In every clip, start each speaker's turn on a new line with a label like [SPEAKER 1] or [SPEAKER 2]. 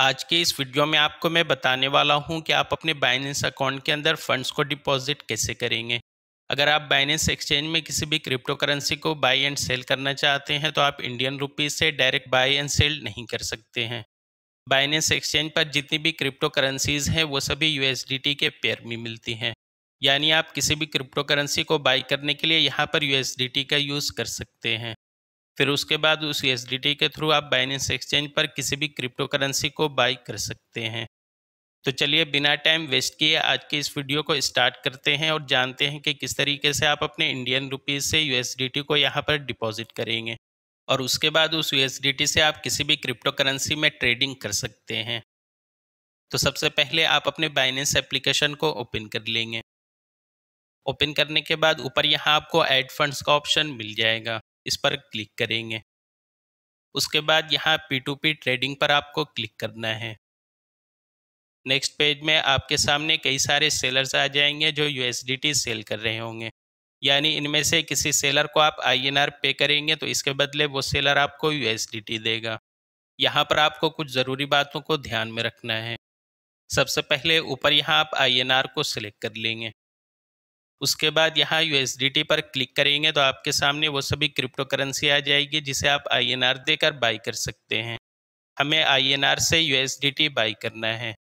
[SPEAKER 1] आज के इस वीडियो में आपको मैं बताने वाला हूं कि आप अपने बाइनेंस अकाउंट के अंदर फंड्स को डिपॉजिट कैसे करेंगे अगर आप बाइनेंस एक्सचेंज में किसी भी क्रिप्टो करेंसी को बाई एंड सेल करना चाहते हैं तो आप इंडियन रुपीज़ से डायरेक्ट बाई एंड सेल नहीं कर सकते हैं बाइनेंस एक्सचेंज पर जितनी भी क्रिप्टो करेंसीज हैं वो सभी यू के पेयर में मिलती हैं यानी आप किसी भी क्रिप्टो करेंसी को बाई करने के लिए यहाँ पर यू का यूज़ कर सकते हैं फिर उसके बाद उस एस के थ्रू आप बाइनेंस एक्सचेंज पर किसी भी क्रिप्टो करेंसी को बाई कर सकते हैं तो चलिए बिना टाइम वेस्ट किए आज के इस वीडियो को स्टार्ट करते हैं और जानते हैं कि किस तरीके से आप अपने इंडियन रुपीज़ से यू को यहाँ पर डिपॉजिट करेंगे और उसके बाद उस यू से आप किसी भी क्रिप्टो करेंसी में ट्रेडिंग कर सकते हैं तो सबसे पहले आप अपने बाइनेंस एप्लीकेशन को ओपन कर लेंगे ओपन करने के बाद ऊपर यहाँ आपको एड फंड्स का ऑप्शन मिल जाएगा इस पर क्लिक करेंगे उसके बाद यहाँ पी टू पी ट्रेडिंग पर आपको क्लिक करना है नेक्स्ट पेज में आपके सामने कई सारे सेलर्स आ जाएंगे जो टी सेल कर रहे होंगे यानी इनमें से किसी सेलर को आप आर पे करेंगे तो इसके बदले वो सेलर आपको टी देगा यहाँ पर आपको कुछ ज़रूरी बातों को ध्यान में रखना है सबसे पहले ऊपर यहाँ आप आर को सिलेक्ट कर लेंगे उसके बाद यहाँ यू पर क्लिक करेंगे तो आपके सामने वो सभी क्रिप्टो करेंसी आ जाएगी जिसे आप आई देकर बाई कर सकते हैं हमें आई से यूएसडीटी बाई करना है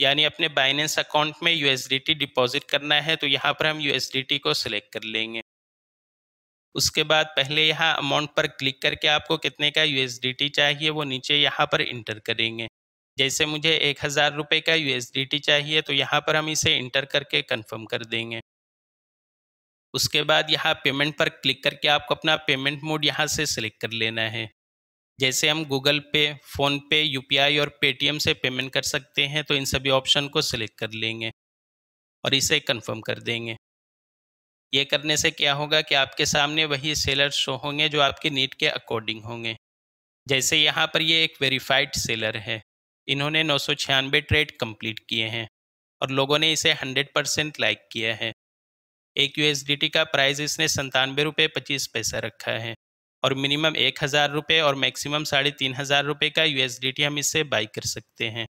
[SPEAKER 1] यानी अपने बाइनेंस अकाउंट में यूएसडीटी डिपॉजिट करना है तो यहाँ पर हम यूएसडीटी को सिलेक्ट कर लेंगे उसके बाद पहले यहाँ अमाउंट पर क्लिक करके आपको कितने का यूएसडीटी चाहिए वो नीचे यहाँ पर इंटर करेंगे जैसे मुझे एक हज़ार रुपये का यूएसडीटी चाहिए तो यहाँ पर हम इसे इंटर करके कंफर्म कर देंगे उसके बाद यहाँ पेमेंट पर क्लिक करके आपको अपना पेमेंट मोड यहाँ से सिलेक्ट कर लेना है जैसे हम गूगल पे फ़ोन पे यूपीआई और पेटीएम से पेमेंट कर सकते हैं तो इन सभी ऑप्शन को सिलेक्ट कर लेंगे और इसे कंफर्म कर देंगे ये करने से क्या होगा कि आपके सामने वही सेलर शो होंगे जो आपके नीड के अकॉर्डिंग होंगे जैसे यहाँ पर ये एक वेरीफाइड सेलर है इन्होंने नौ ट्रेड कंप्लीट किए हैं और लोगों ने इसे 100 परसेंट लाइक किया है एक यू का प्राइस इसने संतानवे रुपये पच्चीस पैसा रखा है और मिनिमम एक हज़ार रुपये और मैक्सिमम साढ़े तीन हज़ार रुपये का यू हम इससे बाई कर सकते हैं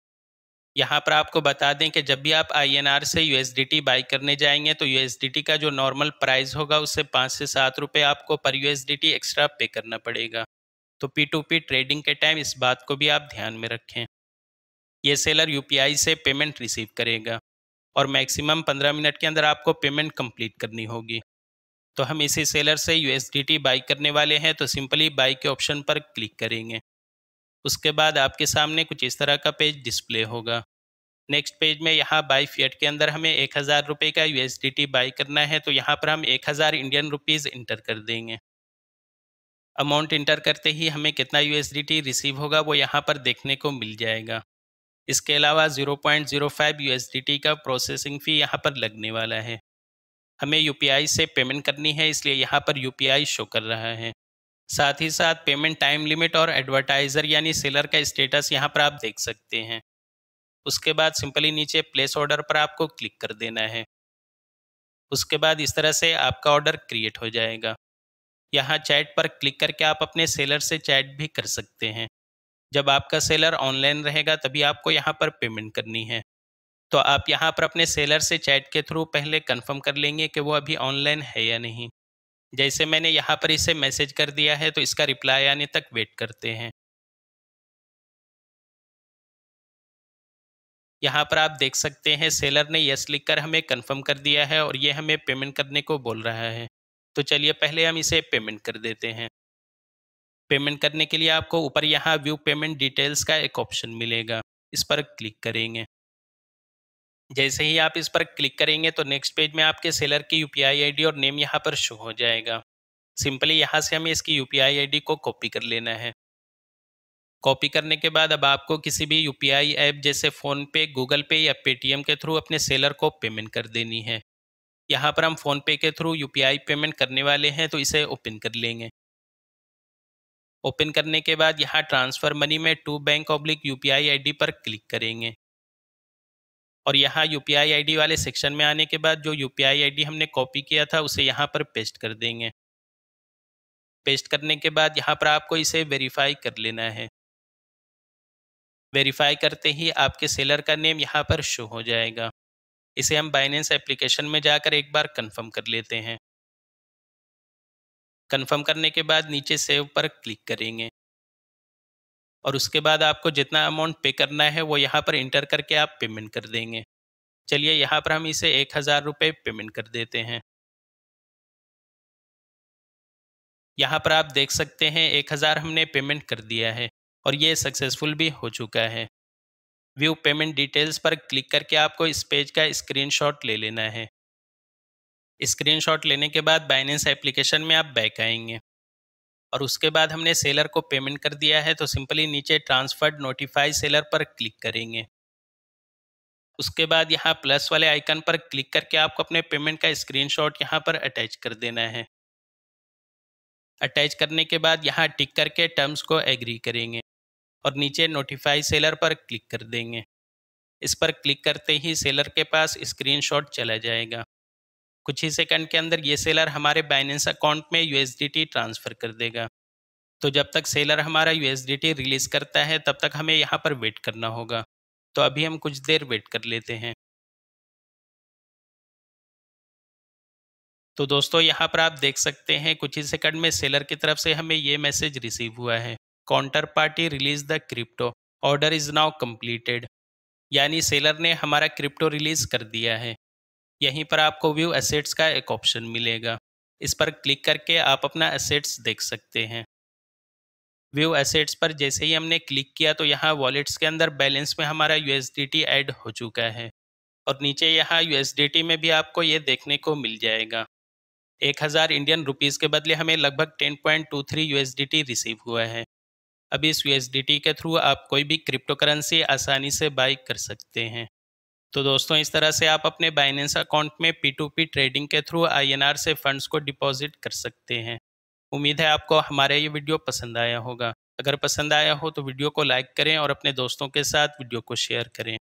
[SPEAKER 1] यहाँ पर आपको बता दें कि जब भी आप आई से यू एस बाई करने जाएंगे तो यू का जो नॉर्मल प्राइस होगा उससे पाँच से सात रुपये आपको पर यू एक्स्ट्रा पे करना पड़ेगा तो पी टू पी ट्रेडिंग के टाइम इस बात को भी आप ध्यान में रखें यह सेलर यू से पेमेंट रिसीव करेगा और मैक्सिमम पंद्रह मिनट के अंदर आपको पेमेंट कंप्लीट करनी होगी तो हम इसी सेलर से यू बाई करने वाले हैं तो सिंपली बाई के ऑप्शन पर क्लिक करेंगे उसके बाद आपके सामने कुछ इस तरह का पेज डिस्प्ले होगा नेक्स्ट पेज में यहाँ बाई फियट के अंदर हमें एक हज़ार रुपये का यू बाई करना है तो यहाँ पर हम एक हज़ार इंडियन रुपीज़ इंटर कर देंगे अमाउंट इंटर करते ही हमें कितना यू रिसीव होगा वो यहाँ पर देखने को मिल जाएगा इसके अलावा 0.05 पॉइंट का प्रोसेसिंग फ़ी यहाँ पर लगने वाला है हमें यू से पेमेंट करनी है इसलिए यहाँ पर यू शो कर रहा है साथ ही साथ पेमेंट टाइम लिमिट और एडवर्टाइज़र यानी सेलर का स्टेटस यहाँ पर आप देख सकते हैं उसके बाद सिंपली नीचे प्लेस ऑर्डर पर आपको क्लिक कर देना है उसके बाद इस तरह से आपका ऑर्डर क्रिएट हो जाएगा यहाँ चैट पर क्लिक करके आप अपने सेलर से चैट भी कर सकते हैं जब आपका सेलर ऑनलाइन रहेगा तभी आपको यहाँ पर पेमेंट करनी है तो आप यहाँ पर अपने सेलर से चैट के थ्रू पहले कंफर्म कर लेंगे कि वो अभी ऑनलाइन है या नहीं जैसे मैंने यहाँ पर इसे मैसेज कर दिया है तो इसका रिप्लाई आने तक वेट करते हैं यहाँ पर आप देख सकते हैं सेलर ने यस लिखकर हमें कंफर्म कर दिया है और ये हमें पेमेंट करने को बोल रहा है तो चलिए पहले हम इसे पेमेंट कर देते हैं पेमेंट करने के लिए आपको ऊपर यहाँ व्यू पेमेंट डिटेल्स का एक ऑप्शन मिलेगा इस पर क्लिक करेंगे जैसे ही आप इस पर क्लिक करेंगे तो नेक्स्ट पेज में आपके सेलर की यू पी और नेम यहाँ पर शो हो जाएगा सिंपली यहाँ से हमें इसकी यू पी को कॉपी कर लेना है कॉपी करने के बाद अब आपको किसी भी आई ऐप जैसे फ़ोनपे गूगल पे या पेटीएम के थ्रू अपने सेलर को पेमेंट कर देनी है यहाँ पर हम फ़ोनपे के थ्रू यू पेमेंट करने वाले हैं तो इसे ओपन कर लेंगे ओपन करने के बाद यहाँ ट्रांसफ़र मनी में टू बैंक ऑब्लिक यू पी पर क्लिक करेंगे और यहाँ यू पी वाले सेक्शन में आने के बाद जो यू पी हमने कॉपी किया था उसे यहाँ पर पेस्ट कर देंगे पेस्ट करने के बाद यहाँ पर आपको इसे वेरीफाई कर लेना है वेरीफाई करते ही आपके सेलर का नेम यहाँ पर शो हो जाएगा इसे हम बाइनेंस एप्लीकेशन में जाकर एक बार कंफर्म कर लेते हैं कंफर्म करने के बाद नीचे सेव पर क्लिक करेंगे और उसके बाद आपको जितना अमाउंट पे करना है वो यहाँ पर इंटर करके आप पेमेंट कर देंगे चलिए यहाँ पर हम इसे एक हज़ार रुपये पेमेंट कर देते हैं यहाँ पर आप देख सकते हैं एक हज़ार हमने पेमेंट कर दिया है और ये सक्सेसफुल भी हो चुका है व्यू पेमेंट डिटेल्स पर क्लिक करके आपको इस पेज का स्क्रीनशॉट ले लेना है स्क्रीनशॉट लेने के बाद बाइनेंस एप्लीकेशन में आप बैक आएंगे और उसके बाद हमने सेलर को पेमेंट कर दिया है तो सिंपली नीचे ट्रांसफर्ड नोटिफाई सेलर पर क्लिक करेंगे उसके बाद यहाँ प्लस वाले आइकन पर क्लिक करके आपको अपने पेमेंट का स्क्रीनशॉट यहाँ पर अटैच कर देना है अटैच करने के बाद यहाँ टिक करके टर्म्स को एग्री करेंगे और नीचे नोटिफाई सेलर पर क्लिक कर देंगे इस पर क्लिक करते ही सेलर के पास स्क्रीनशॉट चला जाएगा कुछ ही सेकंड के अंदर ये सेलर हमारे बाइनेंस अकाउंट में यू ट्रांसफ़र कर देगा तो जब तक सेलर हमारा यू रिलीज़ करता है तब तक हमें यहाँ पर वेट करना होगा तो अभी हम कुछ देर वेट कर लेते हैं तो दोस्तों यहाँ पर आप देख सकते हैं कुछ ही सेकंड में सेलर की तरफ से हमें ये मैसेज रिसीव हुआ है counter party release the crypto order is now completed यानी सेलर ने हमारा क्रिप्टो रिलीज कर दिया है यहीं पर आपको व्यू एसेट्स का एक ऑप्शन मिलेगा इस पर क्लिक करके आप अपना एसेट्स देख सकते हैं व्यू एसेट्स पर जैसे ही हमने क्लिक किया तो यहाँ वॉलेट्स के अंदर बैलेंस में हमारा यू ऐड हो चुका है और नीचे यहाँ यू में भी आपको ये देखने को मिल जाएगा एक हज़ार इंडियन रुपीज़ के बदले हमें लगभग ten point two three U receive हुआ है अब इस यू के थ्रू आप कोई भी क्रिप्टो करेंसी आसानी से बाई कर सकते हैं तो दोस्तों इस तरह से आप अपने बाइनेंस अकाउंट में पी ट्रेडिंग के थ्रू आर से फंड्स को डिपॉजिट कर सकते हैं उम्मीद है आपको हमारा ये वीडियो पसंद आया होगा अगर पसंद आया हो तो वीडियो को लाइक करें और अपने दोस्तों के साथ वीडियो को शेयर करें